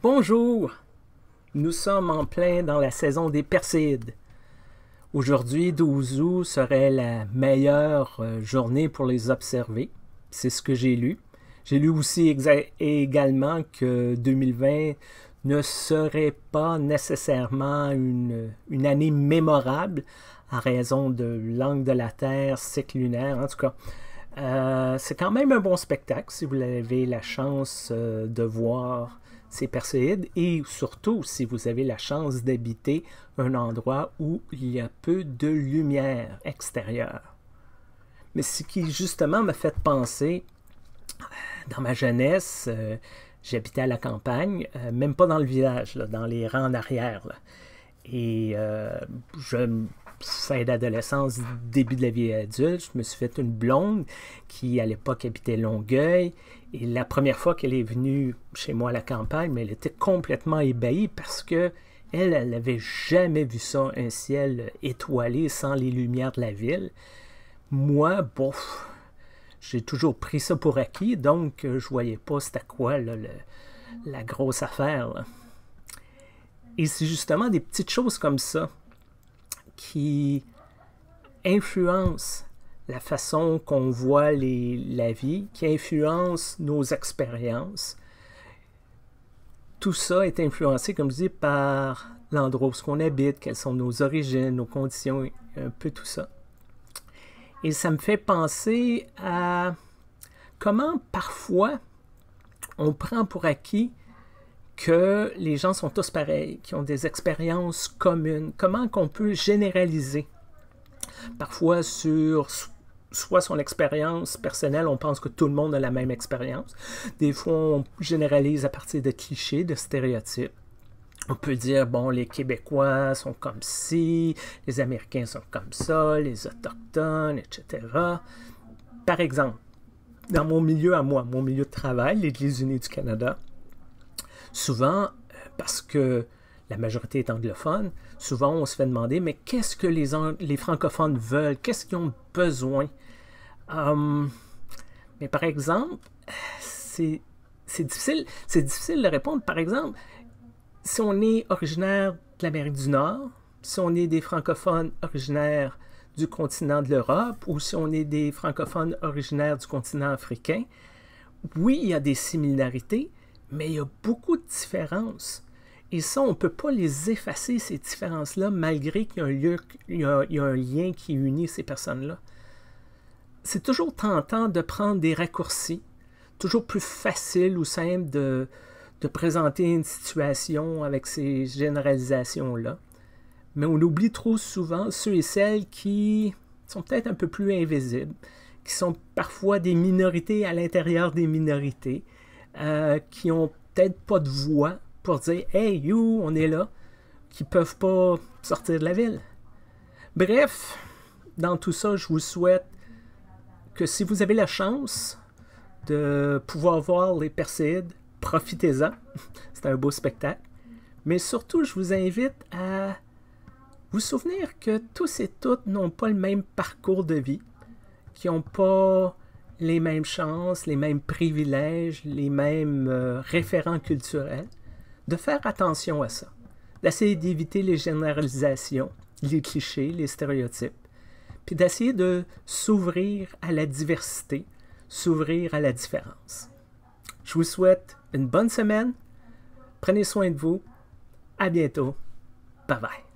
Bonjour! Nous sommes en plein dans la saison des Persides. Aujourd'hui, 12 août serait la meilleure euh, journée pour les observer. C'est ce que j'ai lu. J'ai lu aussi également que 2020 ne serait pas nécessairement une, année mémorable à raison de l'angle de la Terre, cycle lunaire, en tout cas. Euh, c'est quand même un bon spectacle si vous avez la chance euh, de voir ces perséides et surtout si vous avez la chance d'habiter un endroit où il y a peu de lumière extérieure. Mais ce qui justement me fait penser, euh, dans ma jeunesse, euh, j'habitais à la campagne, euh, même pas dans le village, dans les rangs en arrière. Et je fin d'adolescence, début de la vie adulte, je me suis fait une blonde qui, à l'époque, habitait Longueuil. Et la première fois qu'elle est venue chez moi à la campagne, mais elle était complètement ébahie parce que elle, n'avait jamais vu ça, un ciel étoilé sans les lumières de la ville. Moi, bof, j'ai toujours pris ça pour acquis, donc euh, je voyais pas c'était quoi la grosse affaire. Et c'est justement des petites choses comme ça qui influence la façon qu'on voit la vie, qui influence nos expériences. Tout ça est influencé, comme je dis, par l'endroit où on habite, quelles sont nos origines, nos conditions, un peu tout ça. Et ça me fait penser à comment parfois on prend pour acquis que les gens sont tous pareils, qui ont des expériences communes. Comment qu'on peut généraliser parfois sur soit son expérience personnelle, on pense que tout le monde a la même expérience. Des fois, on généralise à partir de clichés, de stéréotypes. On peut dire, bon, les Québécois sont comme ci, les Américains sont comme ça, les Autochtones, etc. Par exemple, dans mon milieu à moi, mon milieu de travail, l'Église unie du Canada, Souvent, euh, parce que la majorité est anglophone, souvent on se fait demander, mais qu'est-ce que les, francophones veulent? Qu'est-ce qu'ils ont besoin? Hum, mais par exemple, c'est difficile, difficile de répondre. Par exemple, si on est originaire de l'Amérique du Nord, si on est des francophones originaires du continent de l'Europe ou si on est des francophones originaires du continent africain, oui, il y a des similarités, mais il y a beaucoup de différences. Et ça, on ne peut pas les effacer, ces différences-là, malgré qu'il y, a un lien qui unit ces personnes-là. C'est toujours tentant de prendre des raccourcis, toujours plus facile ou simple de, de présenter une situation avec ces généralisations-là. Mais on oublie trop souvent ceux et celles qui sont peut-être un peu plus invisibles, qui sont parfois des minorités à l'intérieur des minorités, euh, qui ont peut-être pas de voix pour dire Hey, you, on est là, qui peuvent pas sortir de la ville. Bref, dans tout ça, je vous souhaite que si vous avez la chance de pouvoir voir les Perséides, profitez-en. C'est un beau spectacle. Mais surtout, je vous invite à vous souvenir que tous et toutes n'ont pas le même parcours de vie, qui n'ont pas les mêmes chances, les mêmes privilèges, les mêmes euh, référents culturels, de faire attention à ça, d'essayer d'éviter les généralisations, les clichés, les stéréotypes, puis d'essayer de s'ouvrir à la diversité, s'ouvrir à la différence. Je vous souhaite une bonne semaine, prenez soin de vous, à bientôt, bye bye.